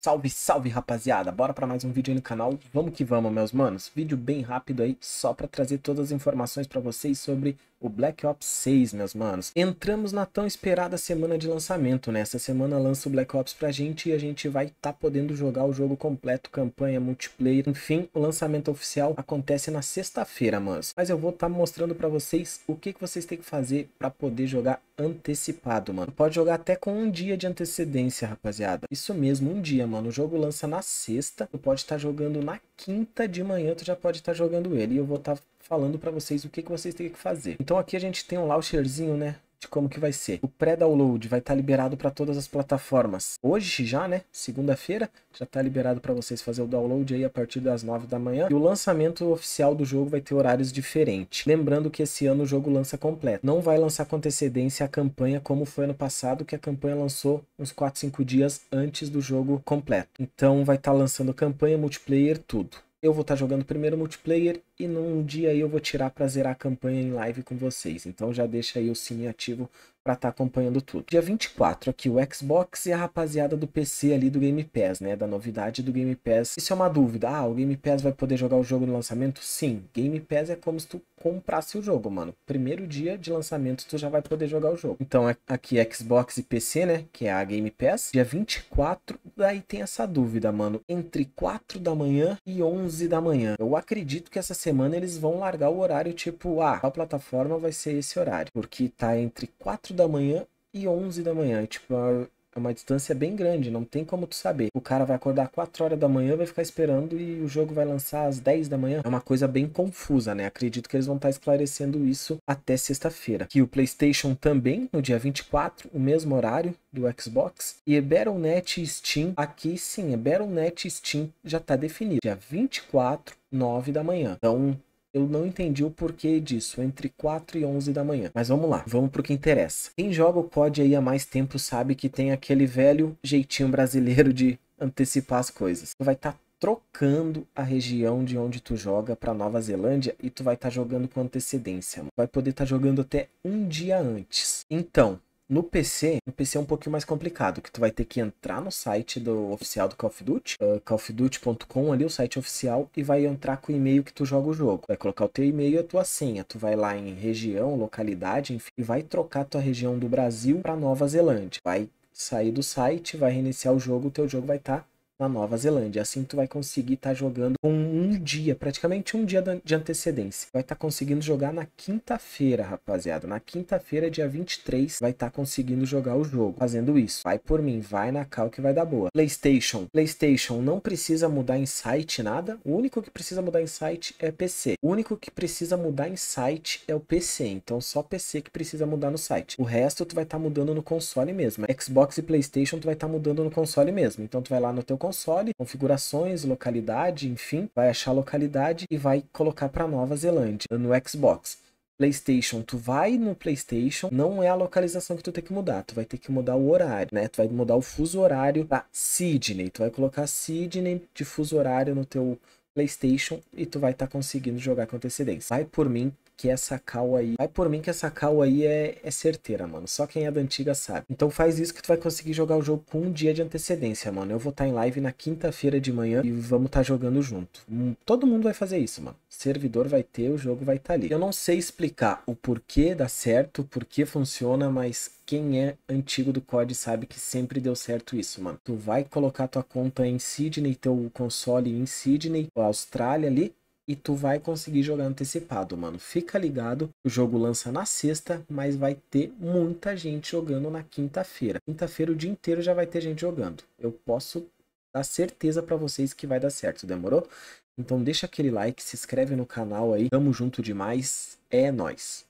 Salve, salve rapaziada, bora para mais um vídeo aí no canal, vamos que vamos meus manos, vídeo bem rápido aí, só para trazer todas as informações para vocês sobre o Black Ops 6, meus manos. Entramos na tão esperada semana de lançamento, né, essa semana lança o Black Ops pra gente e a gente vai tá podendo jogar o jogo completo, campanha, multiplayer, enfim, o lançamento oficial acontece na sexta-feira, manos. Mas eu vou tá mostrando para vocês o que, que vocês têm que fazer para poder jogar antecipado, mano. Pode jogar até com um dia de antecedência, rapaziada. Isso mesmo, um dia, mano. O jogo lança na sexta, tu pode estar tá jogando na quinta de manhã, tu já pode estar tá jogando ele. E eu vou estar tá falando para vocês o que, que vocês têm que fazer. Então aqui a gente tem um launcherzinho, né? de como que vai ser. O pré-download vai estar tá liberado para todas as plataformas. Hoje já, né? Segunda-feira já está liberado para vocês fazer o download aí a partir das 9 da manhã. E o lançamento oficial do jogo vai ter horários diferentes. Lembrando que esse ano o jogo lança completo. Não vai lançar com antecedência a campanha como foi ano passado, que a campanha lançou uns 4, 5 dias antes do jogo completo. Então vai estar tá lançando campanha, multiplayer, tudo eu vou estar tá jogando primeiro multiplayer e num dia aí eu vou tirar para zerar a campanha em live com vocês. Então já deixa aí o sininho ativo para estar tá acompanhando tudo. Dia 24 aqui o Xbox e a rapaziada do PC ali do Game Pass, né, da novidade do Game Pass. Isso é uma dúvida. Ah, o Game Pass vai poder jogar o jogo no lançamento? Sim, Game Pass é como se tu comprasse o jogo, mano. Primeiro dia de lançamento tu já vai poder jogar o jogo. Então aqui Xbox e PC, né, que é a Game Pass. Dia 24, daí tem essa dúvida, mano, entre 4 da manhã e 11 da manhã. Eu acredito que essa semana semana eles vão largar o horário tipo, ah, a plataforma vai ser esse horário, porque tá entre 4 da manhã e 11 da manhã. E, tipo, é uma distância bem grande, não tem como tu saber. O cara vai acordar 4 horas da manhã, vai ficar esperando e o jogo vai lançar às 10 da manhã. É uma coisa bem confusa, né? Acredito que eles vão estar tá esclarecendo isso até sexta-feira. Que o PlayStation também, no dia 24, o mesmo horário do Xbox. E Battle.net Steam, aqui sim, é Battle.net Steam já está definido. Dia 24, 9 da manhã. Então, eu não entendi o porquê disso, entre 4 e 11 da manhã. Mas vamos lá, vamos pro que interessa. Quem joga o COD aí há mais tempo sabe que tem aquele velho jeitinho brasileiro de antecipar as coisas. Vai estar tá trocando a região de onde tu joga para Nova Zelândia e tu vai estar tá jogando com antecedência. Vai poder estar tá jogando até um dia antes. Então, no PC, no PC é um pouquinho mais complicado, que tu vai ter que entrar no site do oficial do Call of Duty, uh, callofduty.com ali, o site oficial, e vai entrar com o e-mail que tu joga o jogo. Vai colocar o teu e-mail e a tua senha. Tu vai lá em região, localidade, enfim, e vai trocar tua região do Brasil para Nova Zelândia. Vai sair do site, vai reiniciar o jogo, o teu jogo vai estar tá na Nova Zelândia. Assim tu vai conseguir estar tá jogando com um dia, praticamente um dia de antecedência. Vai estar tá conseguindo jogar na quinta-feira, rapaziada. Na quinta-feira, dia 23, vai estar tá conseguindo jogar o jogo. Fazendo isso. Vai por mim, vai na cal que vai dar boa. PlayStation. PlayStation não precisa mudar em site nada. O único que precisa mudar em site é PC. O único que precisa mudar em site é o PC. Então só PC que precisa mudar no site. O resto tu vai estar tá mudando no console mesmo. Xbox e PlayStation tu vai estar tá mudando no console mesmo. Então tu vai lá no teu console console, configurações, localidade, enfim, vai achar localidade e vai colocar para Nova Zelândia no Xbox. PlayStation, tu vai no PlayStation, não é a localização que tu tem que mudar, tu vai ter que mudar o horário, né? Tu vai mudar o fuso horário para Sydney, tu vai colocar Sydney de fuso horário no teu PlayStation e tu vai estar tá conseguindo jogar com antecedência. Vai por mim, que essa cal aí. Vai por mim que essa cal aí é, é certeira, mano. Só quem é da antiga sabe. Então faz isso que tu vai conseguir jogar o jogo com um dia de antecedência, mano. Eu vou estar tá em live na quinta-feira de manhã e vamos estar tá jogando junto. Hum, todo mundo vai fazer isso, mano. Servidor vai ter, o jogo vai estar tá ali. Eu não sei explicar o porquê dá certo, por funciona, mas quem é antigo do COD sabe que sempre deu certo isso, mano. Tu vai colocar tua conta em Sydney, teu console em Sydney, Austrália ali, e tu vai conseguir jogar antecipado, mano. Fica ligado, o jogo lança na sexta, mas vai ter muita gente jogando na quinta-feira. Quinta-feira o dia inteiro já vai ter gente jogando. Eu posso dar certeza para vocês que vai dar certo, demorou? Então deixa aquele like, se inscreve no canal aí. Tamo junto demais. É nós.